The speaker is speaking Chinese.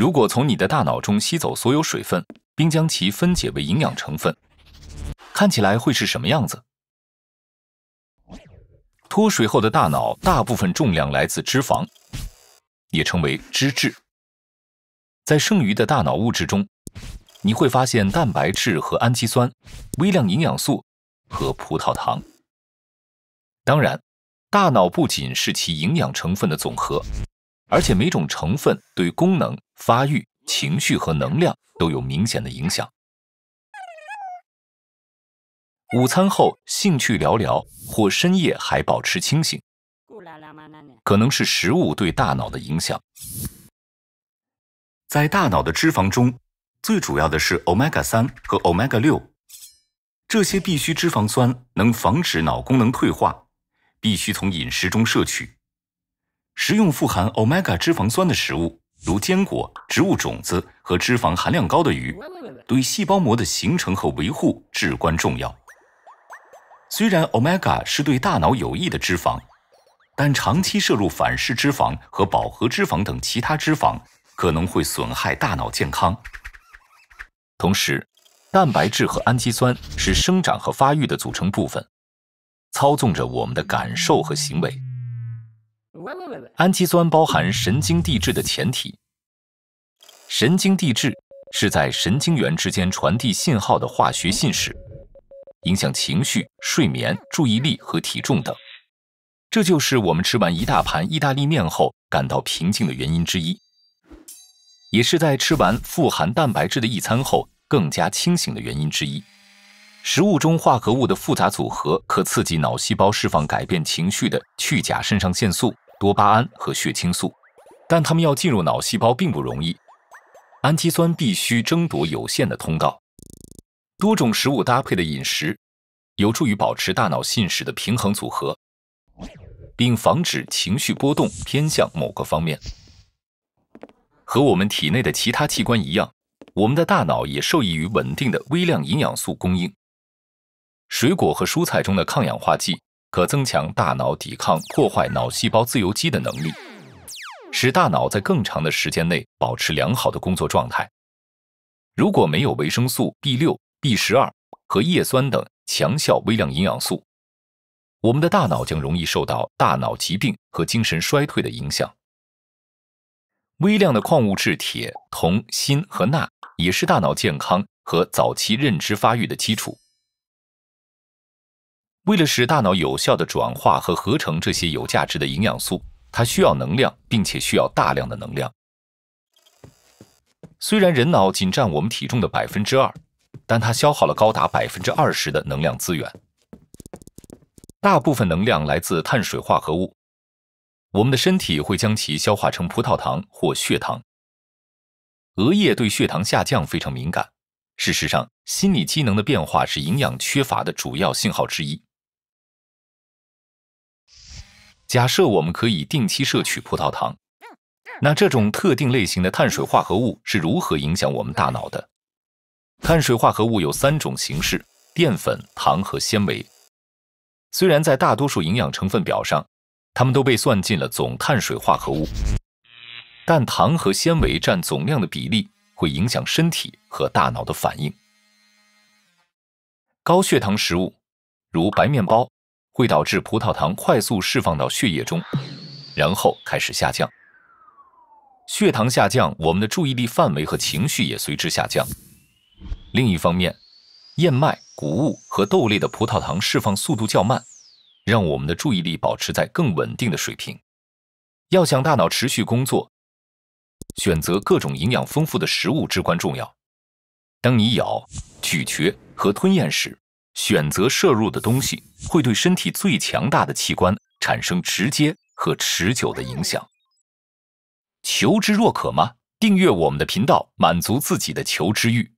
如果从你的大脑中吸走所有水分，并将其分解为营养成分，看起来会是什么样子？脱水后的大脑大部分重量来自脂肪，也称为脂质。在剩余的大脑物质中，你会发现蛋白质和氨基酸、微量营养素和葡萄糖。当然，大脑不仅是其营养成分的总和，而且每种成分对功能。发育、情绪和能量都有明显的影响。午餐后兴趣寥寥，或深夜还保持清醒，可能是食物对大脑的影响。在大脑的脂肪中，最主要的是 omega 三和 omega 六，这些必需脂肪酸能防止脑功能退化，必须从饮食中摄取。食用富含 omega 脂肪酸的食物。如坚果、植物种子和脂肪含量高的鱼，对细胞膜的形成和维护至关重要。虽然 Omega 是对大脑有益的脂肪，但长期摄入反式脂肪和饱和脂肪等其他脂肪可能会损害大脑健康。同时，蛋白质和氨基酸是生长和发育的组成部分，操纵着我们的感受和行为。氨基酸包含神经递质的前提。神经递质是在神经元之间传递信号的化学信使，影响情绪、睡眠、注意力和体重等。这就是我们吃完一大盘意大利面后感到平静的原因之一，也是在吃完富含蛋白质的一餐后更加清醒的原因之一。食物中化合物的复杂组合可刺激脑细胞释放改变情绪的去甲肾上腺素。多巴胺和血清素，但它们要进入脑细胞并不容易。氨基酸必须争夺有限的通道。多种食物搭配的饮食，有助于保持大脑信使的平衡组合，并防止情绪波动偏向某个方面。和我们体内的其他器官一样，我们的大脑也受益于稳定的微量营养素供应。水果和蔬菜中的抗氧化剂。可增强大脑抵抗破坏脑细胞自由基的能力，使大脑在更长的时间内保持良好的工作状态。如果没有维生素 B 六、B 十二和叶酸等强效微量营养素，我们的大脑将容易受到大脑疾病和精神衰退的影响。微量的矿物质铁、铜、锌和钠也是大脑健康和早期认知发育的基础。为了使大脑有效的转化和合成这些有价值的营养素，它需要能量，并且需要大量的能量。虽然人脑仅占我们体重的百分之二，但它消耗了高达百分之二十的能量资源。大部分能量来自碳水化合物，我们的身体会将其消化成葡萄糖或血糖。额叶对血糖下降非常敏感。事实上，心理机能的变化是营养缺乏的主要信号之一。假设我们可以定期摄取葡萄糖，那这种特定类型的碳水化合物是如何影响我们大脑的？碳水化合物有三种形式：淀粉、糖和纤维。虽然在大多数营养成分表上，它们都被算进了总碳水化合物，但糖和纤维占总量的比例会影响身体和大脑的反应。高血糖食物，如白面包。会导致葡萄糖快速释放到血液中，然后开始下降。血糖下降，我们的注意力范围和情绪也随之下降。另一方面，燕麦、谷物和豆类的葡萄糖释放速度较慢，让我们的注意力保持在更稳定的水平。要想大脑持续工作，选择各种营养丰富的食物至关重要。当你咬、咀嚼和吞咽时，选择摄入的东西，会对身体最强大的器官产生直接和持久的影响。求知若渴吗？订阅我们的频道，满足自己的求知欲。